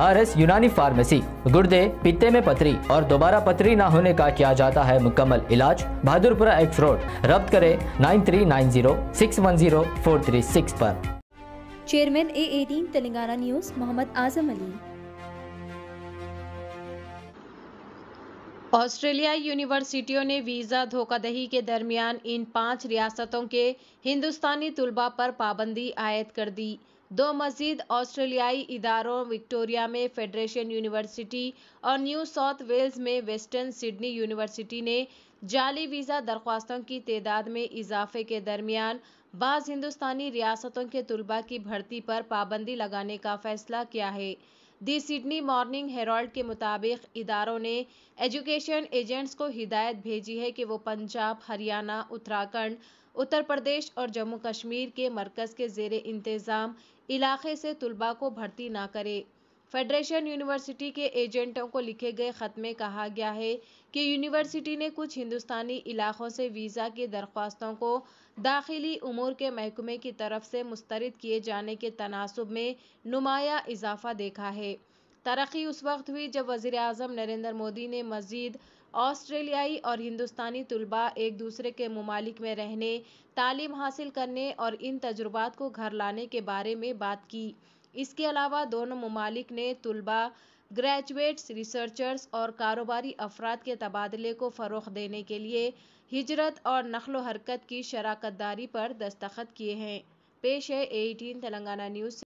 R S यूनानी pharmacy गुर्दे पित्ते में पथरी और दोबारा पथरी ना होने का किया जाता है मुकम्मल इलाज बहादुरपुरा एक्स रोड रब्त करे nine three nine zero six one zero four three six पर chairman A eighteen Telangana news Mohammed Azam Ali ऑस्ट्रेलियाई यूनिवर्सिटियों ने वीज़ा धोखाधही के दरमियान इन पांच रियासतों के हिंदुस्तानी तुलबा पर पाबंदी आयद कर दी दो मजीद ऑस्ट्रेलियाई इदारों विक्टोरिया में फेडरेशन यूनिवर्सिटी और न्यू साउथ वेल्स में वेस्टर्न सिडनी यूनिवर्सिटी ने जाली वीज़ा दरख्वास्तों की तदाद में इजाफे के दरमियान बाज़ हिंदुस्तानी रियासतों के तलबा की भर्ती पर पाबंदी लगाने का फैसला किया है दी सिडनी मॉर्निंग हेराल्ड के मुताबिक इदारों ने एजुकेशन एजेंट्स को हिदायत भेजी है कि वो पंजाब हरियाणा उत्तराखंड उत्तर प्रदेश और जम्मू कश्मीर के मरकज़ के जेर इंतज़ाम इलाके से तलबा को भर्ती ना करें फेडरेशन यूनिवर्सिटी के एजेंटों को लिखे गए ख़त में कहा गया है कि यूनिवर्सिटी ने कुछ हिंदुस्तानी इलाकों से वीज़ा की दरख्वास्तों को दाखिली उमूर के महकमे की तरफ से मुस्तरद किए जाने के तनासब में नुमाया इजाफा देखा है तरक्की उस वक्त हुई जब वज़ी अजम नरेंद्र मोदी ने मज़ीद ऑस्ट्रेलियाई और हिंदुस्तानी तलबा एक दूसरे के ममालिक में रहने तालीम हासिल करने और इन तजुर्बात को घर लाने के बारे में बात की इसके अलावा दोनों ममालिक ने तलबा ग्रेजुएट्स रिसर्चर्स और कारोबारी अफराद के तबादले को फ़रोग देने के लिए हिजरत और नखल हरकत की शराकत दारी पर दस्तखत किए हैं पेश है एटीन तेलंगाना न्यूज़